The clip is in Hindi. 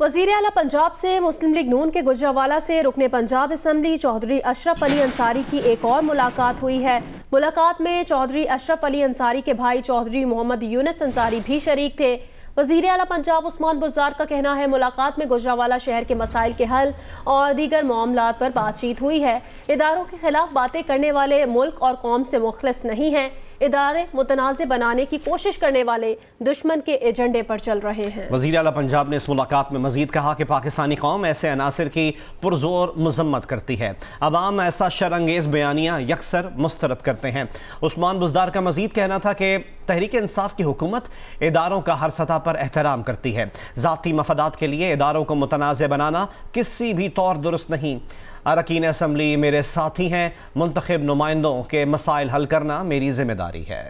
वजीर अला पंजाब से मुस्लिम लीग नून के गुजरावाला से रुकने पंजाब असम्बली चौधरी अशरफ अली अंसारी की एक और मुलाकात हुई है मुलाकात में चौधरी अशरफ अली अंसारी के भाई चौधरी मोहम्मद यूनस अंसारी भी शरीक थे वजीर अला पंजाब उस्मान बुजार का कहना है मुलाकात में गुजरावाला शहर के मसाइल के हल और दीगर मामला पर बातचीत हुई है इदारों के खिलाफ बातें करने वाले मुल्क और कौम से मुखलस नहीं हैं इदारे मुतनाज़ बनाने की कोशिश करने वाले दुश्मन के एजेंडे पर चल रहे हैं वजीर अला पंजाब ने इस मुलाकात में मजीद कहा कि पाकिस्तानी कौम ऐसे अनासर की पुरजोर मजम्मत करती है अवाम ऐसा शरंगेज़ बयानियाँ यकसर मुस्तरद करते हैं उस्मान बुजदार का मजीद कहना था कि तहरीक इंसाफ की हुकूमत इदारों का हर सतह पर एहतराम करती है ज़ाती मफादात के लिए इदारों को मुतनाज़ बनाना किसी भी तौर दुरुस्त नहीं अरकान असम्बली मेरे साथी हैं मंतखब नुमाइंदों के मसाइल हल करना मेरी जिम्मेदारी है